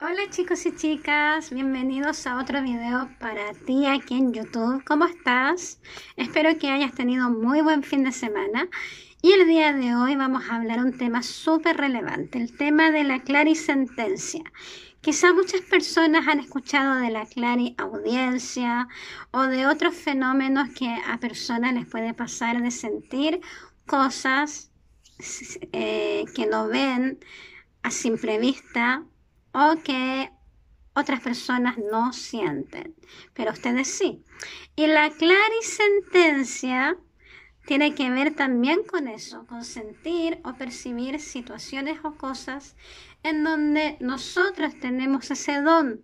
Hola chicos y chicas, bienvenidos a otro video para ti aquí en YouTube. ¿Cómo estás? Espero que hayas tenido muy buen fin de semana. Y el día de hoy vamos a hablar un tema súper relevante, el tema de la clarisentencia. Quizá muchas personas han escuchado de la audiencia o de otros fenómenos que a personas les puede pasar de sentir cosas eh, que no ven a simple vista o que otras personas no sienten, pero ustedes sí. Y la clarisentencia tiene que ver también con eso, con sentir o percibir situaciones o cosas en donde nosotros tenemos ese don.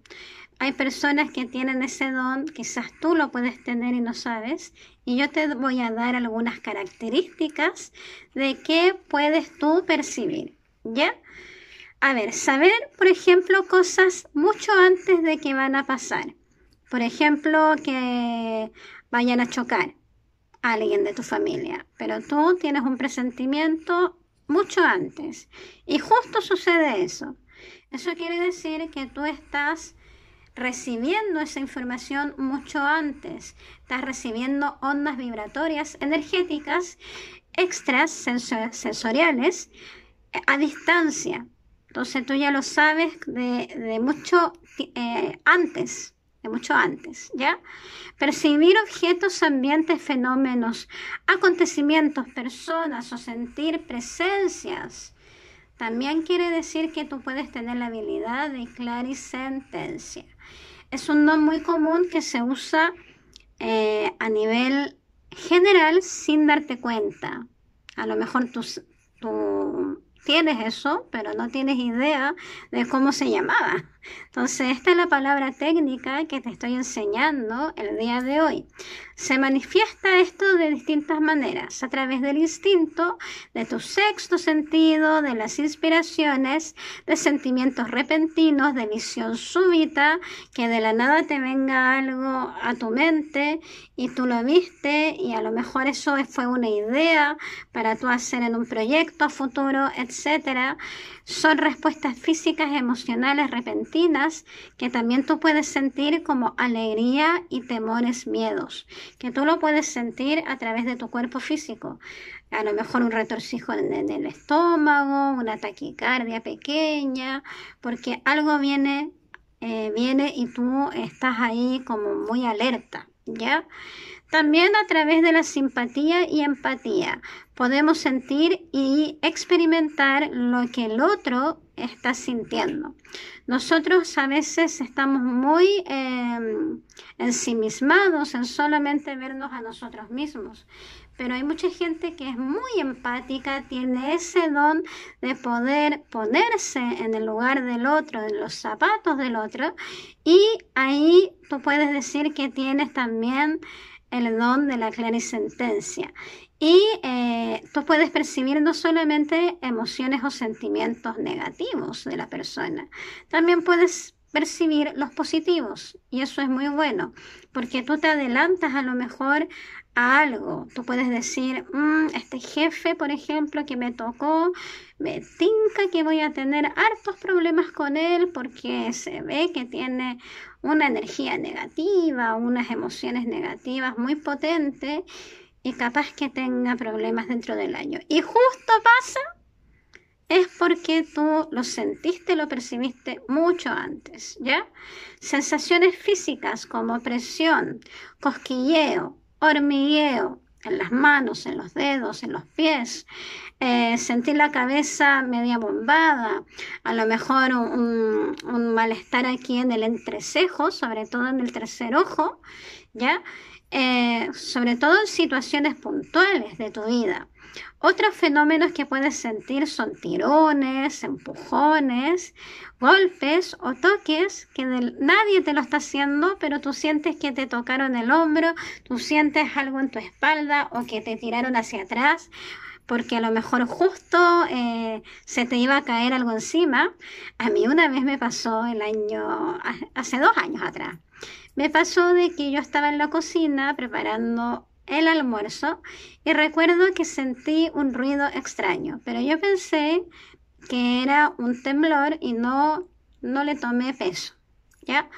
Hay personas que tienen ese don, quizás tú lo puedes tener y no sabes, y yo te voy a dar algunas características de qué puedes tú percibir, ¿ya? A ver, saber, por ejemplo, cosas mucho antes de que van a pasar. Por ejemplo, que vayan a chocar a alguien de tu familia, pero tú tienes un presentimiento mucho antes y justo sucede eso. Eso quiere decir que tú estás recibiendo esa información mucho antes. Estás recibiendo ondas vibratorias energéticas extras sensoriales eh, a distancia. Entonces tú ya lo sabes de, mucho eh, antes, de mucho antes, ¿ya? Percibir objetos, ambientes, fenómenos, acontecimientos, personas o sentir presencias. También quiere decir que tú puedes tener la habilidad de clarisentencia. Es un don muy común que se usa eh, a nivel general sin darte cuenta. A lo mejor tus, tu tienes eso, pero no tienes idea de cómo se llamaba. Entonces, esta es la palabra técnica que te estoy enseñando el día de hoy. Se manifiesta esto de distintas maneras, a través del instinto, de tu sexto sentido, de las inspiraciones, de sentimientos repentinos, de visión súbita, que de la nada te venga algo a tu mente y tú lo viste y a lo mejor eso fue una idea para tú hacer en un proyecto futuro, etc. Son respuestas físicas, emocionales, repentinas que también tú puedes sentir como alegría y temores, miedos, que tú lo puedes sentir a través de tu cuerpo físico. A lo mejor un retorcijo en el estómago, una taquicardia pequeña, porque algo viene, eh, viene y tú estás ahí como muy alerta, ¿ya? También a través de la simpatía y empatía podemos sentir y experimentar lo que el otro estás sintiendo. Nosotros a veces estamos muy em, ensimismados en solamente vernos a nosotros mismos, pero hay mucha gente que es muy empática, tiene ese don de poder ponerse en el lugar del otro, en los zapatos del otro, y ahí tú puedes decir que tienes también el don de la clarisentencia. Y eh, tú puedes percibir no solamente emociones o sentimientos negativos de la persona, también puedes percibir los positivos y eso es muy bueno porque tú te adelantas a lo mejor a algo. Tú puedes decir, mm, este jefe, por ejemplo, que me tocó, me tinca que voy a tener hartos problemas con él porque se ve que tiene una energía negativa, unas emociones negativas muy potentes y capaz que tenga problemas dentro del año. Y justo pasa es porque tú lo sentiste, lo percibiste mucho antes, ¿ya? Sensaciones físicas como presión, cosquilleo, hormigueo en las manos, en los dedos, en los pies, eh, sentir la cabeza media bombada, a lo mejor un malestar aquí en el entrecejo, sobre todo en el tercer ojo, ¿ya? Eh, sobre todo en situaciones puntuales de tu vida. Otros fenómenos que puedes sentir son tirones, empujones, golpes o toques que nadie te lo está haciendo, pero tú sientes que te tocaron el hombro, tú sientes algo en tu espalda o que te tiraron hacia atrás porque a lo mejor justo eh, se te iba a caer algo encima. A mí una vez me pasó el año, hace dos años atrás, me pasó de que yo estaba en la cocina preparando el almuerzo y recuerdo que sentí un ruido extraño, pero yo pensé que era un temblor y no, no le tomé peso, ¿ya?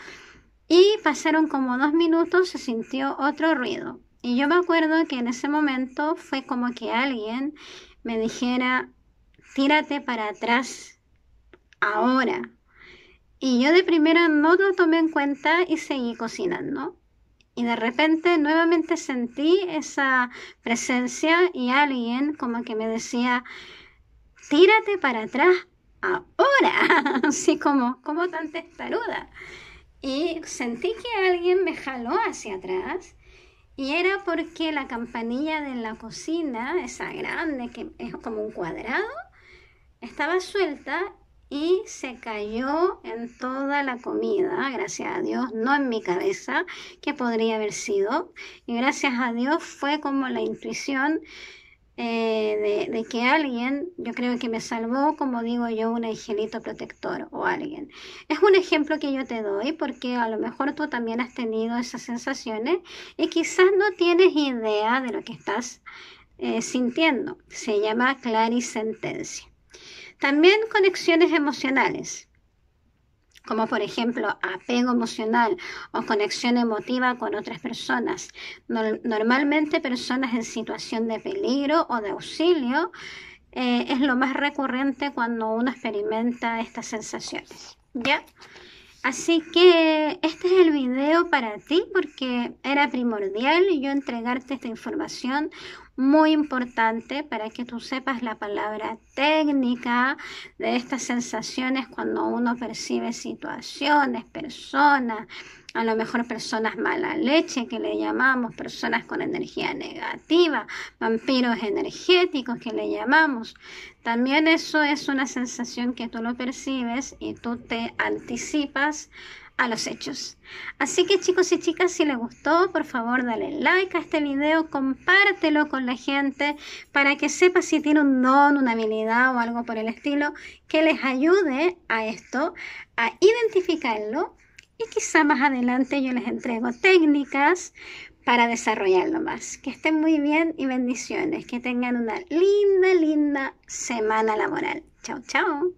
Y pasaron como dos minutos, se sintió otro ruido. Y yo me acuerdo que en ese momento fue como que alguien me dijera, tírate para atrás, ahora. Y yo de primera no lo tomé en cuenta y seguí cocinando. Y de repente nuevamente sentí esa presencia y alguien como que me decía, tírate para atrás ahora. Así como, como tan testaruda. Y sentí que alguien me jaló hacia atrás y era porque la campanilla de la cocina, esa grande que es como un cuadrado, estaba suelta y se cayó en toda la comida, gracias a Dios, no en mi cabeza, que podría haber sido. Y gracias a Dios fue como la intuición eh, de, que alguien, yo creo que me salvó, como digo yo, un angelito protector o alguien. Es un ejemplo que yo te doy porque a lo mejor tú también has tenido esas sensaciones y quizás no tienes idea de lo que estás eh, sintiendo. Se llama clarisentencia. También conexiones emocionales como por ejemplo apego emocional o conexión emotiva con otras personas, normalmente personas en situación de peligro o de auxilio, eh, es lo más recurrente cuando uno experimenta estas sensaciones. ¿Ya? Así que para ti porque era primordial yo entregarte esta información muy importante para que tú sepas la palabra técnica de estas sensaciones cuando uno percibe situaciones, personas, a lo mejor personas mala leche que le llamamos, personas con energía negativa, vampiros energéticos que le llamamos. También eso es una sensación que tú lo percibes y tú te anticipas a los hechos. Así que chicos y chicas, si les gustó, por favor dale like a este video, compártelo con la gente para que sepa si tiene un don, una habilidad o algo por el estilo que les ayude a esto, a identificarlo y quizá más adelante yo les entrego técnicas para desarrollarlo más. Que estén muy bien y bendiciones, que tengan una linda, linda semana laboral. Chao, chao.